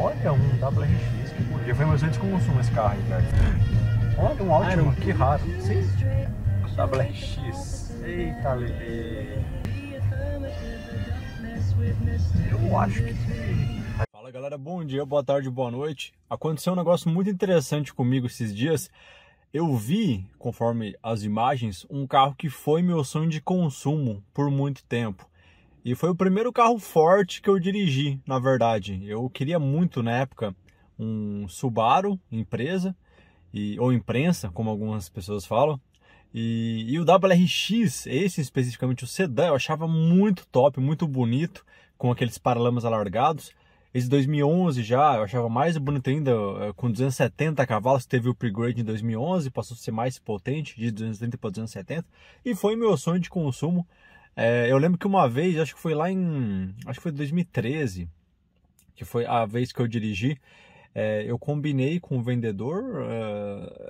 Olha um WRX que por foi mais antes que consumo esse carro aí, cara. Olha um ótimo, que raro. Sim. WRX. Eita, Lele. Eu acho que. Fala galera, bom dia, boa tarde, boa noite. Aconteceu um negócio muito interessante comigo esses dias. Eu vi, conforme as imagens, um carro que foi meu sonho de consumo por muito tempo. E foi o primeiro carro forte que eu dirigi, na verdade. Eu queria muito na época um Subaru empresa e ou imprensa, como algumas pessoas falam. E, e o WRX, esse especificamente o sedã, eu achava muito top, muito bonito, com aqueles paralamas alargados. Esse 2011 já eu achava mais bonito ainda, eh, com 270 cavalos, teve o upgrade em 2011, passou a ser mais potente, de 230 para 270, e foi meu sonho de consumo é, eu lembro que uma vez, acho que foi lá em. Acho que foi 2013, que foi a vez que eu dirigi. É, eu combinei com o vendedor,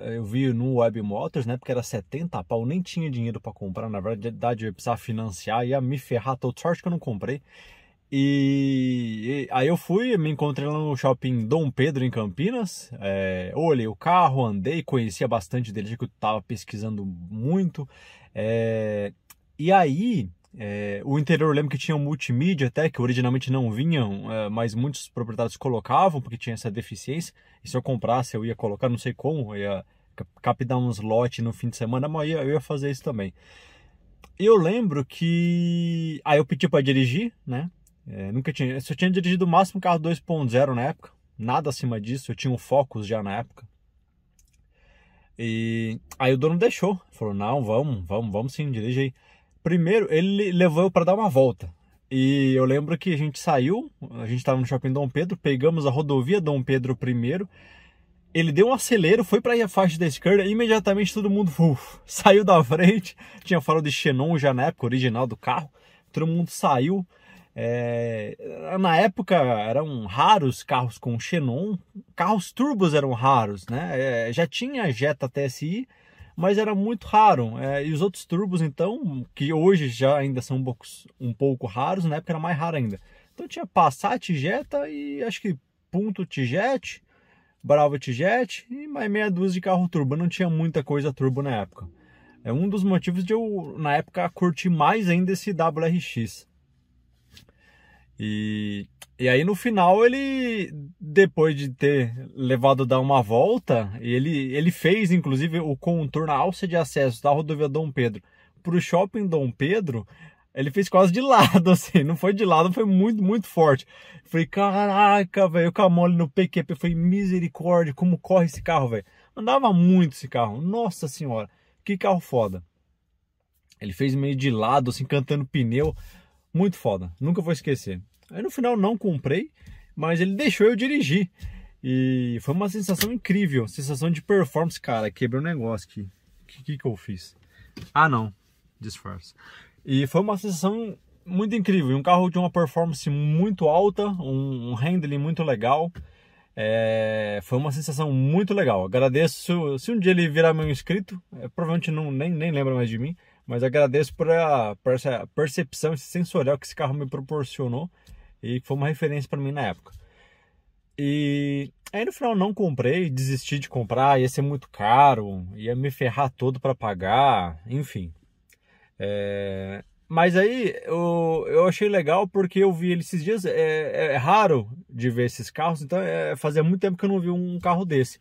é, eu vi no Web Motors, né, porque era 70 pau, nem tinha dinheiro para comprar, na verdade eu precisava financiar, ia me ferrar, tô sorte que eu não comprei. E, e, aí eu fui, me encontrei lá no shopping Dom Pedro, em Campinas. É, olhei o carro, andei, conhecia bastante dele, já que eu estava pesquisando muito. É, e aí é, o interior eu lembro que tinha um multimídia até, que originalmente não vinham, é, mas muitos proprietários colocavam porque tinha essa deficiência. E se eu comprasse, eu ia colocar, não sei como, eu ia captar uns lotes no fim de semana, mas eu ia fazer isso também. Eu lembro que. Aí eu pedi para dirigir, né? É, nunca tinha. Eu só tinha dirigido o máximo carro 2.0 na época, nada acima disso. Eu tinha um Focus já na época. E aí o dono deixou, falou: não, vamos, vamos, vamos sim, dirige aí. Primeiro, ele levou eu para dar uma volta. E eu lembro que a gente saiu, a gente estava no shopping Dom Pedro, pegamos a rodovia Dom Pedro I. Ele deu um acelero, foi para a faixa da esquerda, e imediatamente todo mundo uf, saiu da frente. Tinha farol de Xenon já na época, original do carro. Todo mundo saiu. É... na época eram raros carros com Xenon, carros turbos eram raros, né? É... já tinha Jetta TSI, mas era muito raro. É, e os outros turbos, então, que hoje já ainda são um pouco, um pouco raros, na época era mais raro ainda. Então tinha Passat, Jetta e acho que Punto Tijet, Bravo Tijet e mais meia dúzia de carro turbo. Não tinha muita coisa turbo na época. É um dos motivos de eu, na época, curtir mais ainda esse WRX. E, e aí no final ele, depois de ter levado dar uma volta, ele, ele fez inclusive o contorno, a alça de acesso da rodovia Dom Pedro para o shopping Dom Pedro, ele fez quase de lado, assim, não foi de lado, foi muito, muito forte. falei, caraca, velho, o Camole no PQP, foi misericórdia, como corre esse carro, velho. Andava muito esse carro, nossa senhora, que carro foda. Ele fez meio de lado, assim, cantando pneu, muito foda, nunca vou esquecer. Aí no final não comprei, mas ele deixou eu dirigir. E foi uma sensação incrível, sensação de performance, cara. Quebrei um negócio aqui. O que, que, que eu fiz? Ah, não, disfarce. E foi uma sensação muito incrível. Um carro de uma performance muito alta, um, um handling muito legal. É, foi uma sensação muito legal. Agradeço. Se um dia ele virar meu inscrito, é, provavelmente não, nem, nem lembra mais de mim, mas agradeço por, a, por essa percepção sensorial que esse carro me proporcionou. E foi uma referência para mim na época. E aí no final não comprei, desisti de comprar, ia ser muito caro, ia me ferrar todo para pagar, enfim. É... Mas aí eu, eu achei legal porque eu vi ele esses dias, é, é, é raro de ver esses carros, então é, fazia muito tempo que eu não vi um carro desse.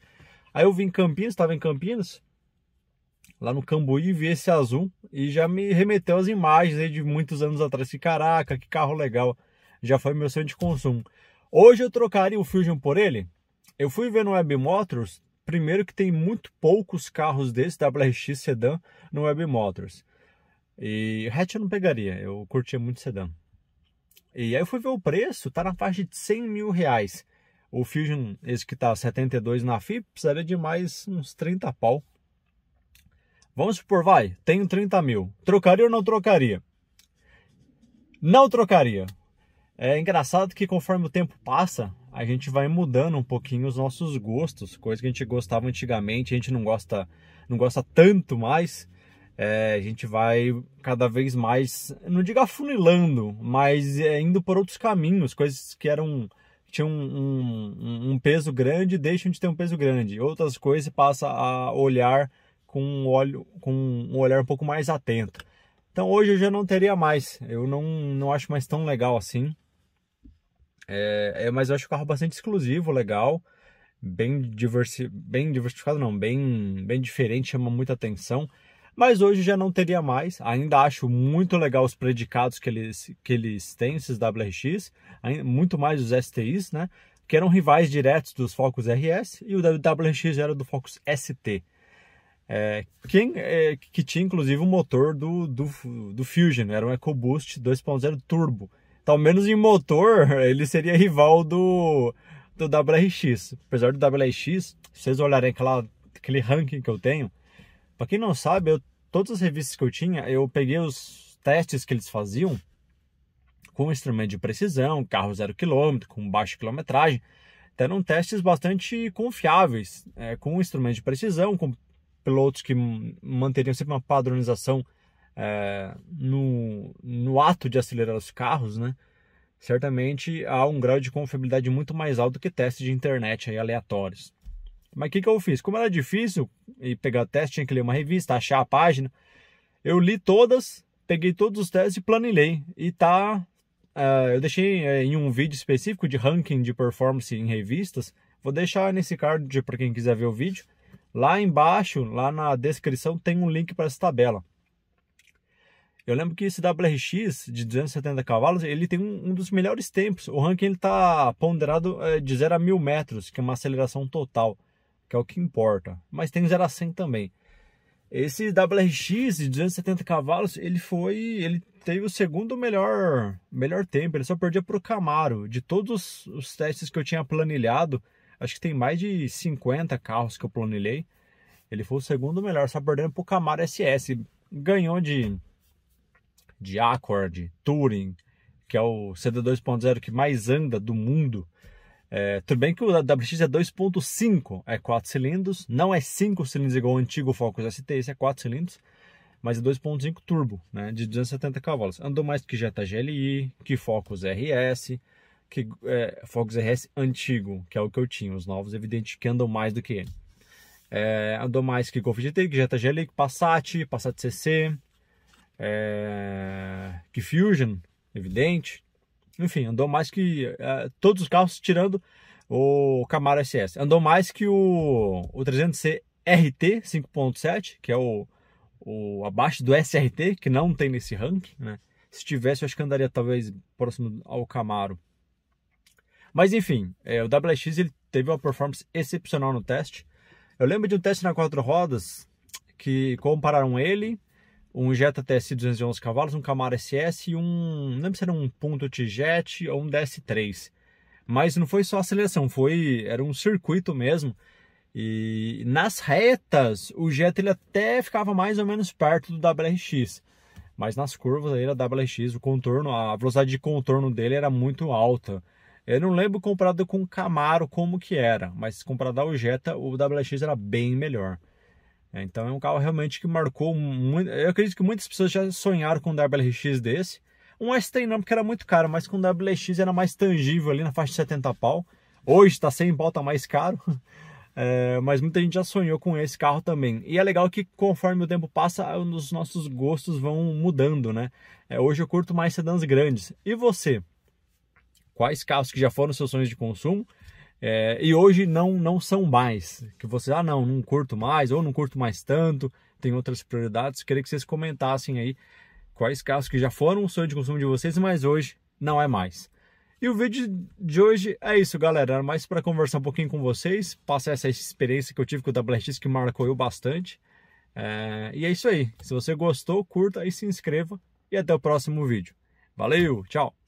Aí eu vim em Campinas, estava em Campinas, lá no Cambuí, vi esse azul e já me remeteu às imagens aí de muitos anos atrás. Que caraca, que carro legal! já foi meu sonho de consumo. Hoje eu trocaria o Fusion por ele? Eu fui ver no Web Motors, primeiro que tem muito poucos carros desse WRX Sedan no Web Motors. E hatch eu não pegaria, eu curtia muito sedã. E aí eu fui ver o preço, tá na faixa de 100 mil reais. O Fusion, esse que tá 72 na FIP, precisaria de mais uns 30 pau. Vamos supor, vai, tenho 30 mil. Trocaria ou não trocaria? Não trocaria. É engraçado que conforme o tempo passa, a gente vai mudando um pouquinho os nossos gostos, coisa que a gente gostava antigamente, a gente não gosta, não gosta tanto mais. É, a gente vai cada vez mais, não digo afunilando, mas é, indo por outros caminhos, coisas que eram tinham um, um, um, peso grande deixam de ter um peso grande, outras coisas passa a olhar com um, olho, com um olhar um pouco mais atento. Então hoje eu já não teria mais, eu não, não acho mais tão legal assim. É, é, mas eu acho o carro bastante exclusivo, legal, bem, diversi bem diversificado, não, bem, bem diferente, chama muita atenção. Mas hoje já não teria mais. Ainda acho muito legal os predicados que eles, que eles têm, esses WRX, muito mais os STIs, né? Que eram rivais diretos dos Focus RS e o WRX era do Focus ST. É, que, é, que, tinha inclusive o motor do, do, do Fusion, era um EcoBoost 2.0 turbo tal menos em motor, ele seria rival do, do WRX. Apesar do WRX, se vocês olharem aquela, aquele ranking que eu tenho, para quem não sabe, eu, todas as revistas que eu tinha, eu peguei os testes que eles faziam com instrumento de precisão, carro zero quilômetro, com baixa quilometragem, então, eram testes bastante confiáveis, é, com instrumento de precisão, com pilotos que manteriam sempre uma padronização é, no, no ato de acelerar os carros, né? Certamente há um grau de confiabilidade muito mais alto que testes de internet aí, aleatórios. Mas o que, que eu fiz? Como era difícil e pegar teste, tinha que ler uma revista, achar a página. Eu li todas, peguei todos os testes e planilhei. E tá. Uh, eu deixei é, em um vídeo específico de ranking de performance em revistas. Vou deixar nesse card para quem quiser ver o vídeo. Lá embaixo, lá na descrição, tem um link para essa tabela. Eu lembro que esse WRX de 270 cavalos, ele tem um, um dos melhores tempos. O ranking ele tá ponderado é, de 0 a 1000 metros, que é uma aceleração total, que é o que importa. Mas tem 0 a 100 também. Esse WRX de 270 cavalos, ele foi, ele teve o segundo melhor, melhor tempo. Ele só perdia para o Camaro. De todos os testes que eu tinha planilhado, acho que tem mais de 50 carros que eu planilhei. Ele foi o segundo melhor, só perdendo para o Camaro SS. Ganhou de de Accord, Touring, que é o CD 2.0 que mais anda do mundo. É, tudo bem que o WX é 2.5, é 4 cilindros, não é 5 cilindros igual o antigo Focus ST, esse é 4 cilindros, mas é 2.5 turbo, né, de 270 cavalos. Andou mais que Jetta GLI, que Focus RS, que é, Focus RS antigo, que é o que eu tinha, os novos evidente que andam mais do que ele. É, andou mais que Golf GT, que Jetta GLI, que Passat, Passat CC, é, que Fusion, evidente. Enfim, andou mais que é, todos os carros, tirando o Camaro SS. Andou mais que o, o 300C RT 5.7, que é o, o abaixo do SRT, que não tem nesse ranking, né? Se tivesse, eu acho que andaria talvez próximo ao Camaro. Mas enfim, é, o WX ele teve uma performance excepcional no teste. Eu lembro de um teste na quatro rodas que compararam ele um Jetta TSI 211 cavalos, um Camaro SS e um, não lembro se era um ponto T-Jet ou um DS3. Mas não foi só a seleção, foi era um circuito mesmo. E nas retas, o Jetta ele até ficava mais ou menos perto do WRX. Mas nas curvas aí era WRX, o contorno, a velocidade de contorno dele era muito alta. Eu não lembro comparado com o Camaro como que era, mas comparado ao Jetta, o WRX era bem melhor. É, então é um carro realmente que marcou muito. Eu acredito que muitas pessoas já sonharam com um WRX desse. Um S3 não, porque era muito caro, mas com um WRX era mais tangível ali na faixa de 70 pau. Hoje está 100 pau, tá mais caro. É, mas muita gente já sonhou com esse carro também. E é legal que conforme o tempo passa, ah, os nossos gostos vão mudando, né? É, hoje eu curto mais sedãs grandes. E você? Quais carros que já foram seus sonhos de consumo? É, e hoje não, não são mais. Que você, ah, não, não curto mais, ou não curto mais tanto, tem outras prioridades. Queria que vocês comentassem aí quais casos que já foram o sonho de consumo de vocês, mas hoje não é mais. E o vídeo de hoje é isso, galera. Era mais para conversar um pouquinho com vocês, passar essa experiência que eu tive com o WRX que marcou eu bastante. É, e é isso aí. Se você gostou, curta e se inscreva. E até o próximo vídeo. Valeu, tchau!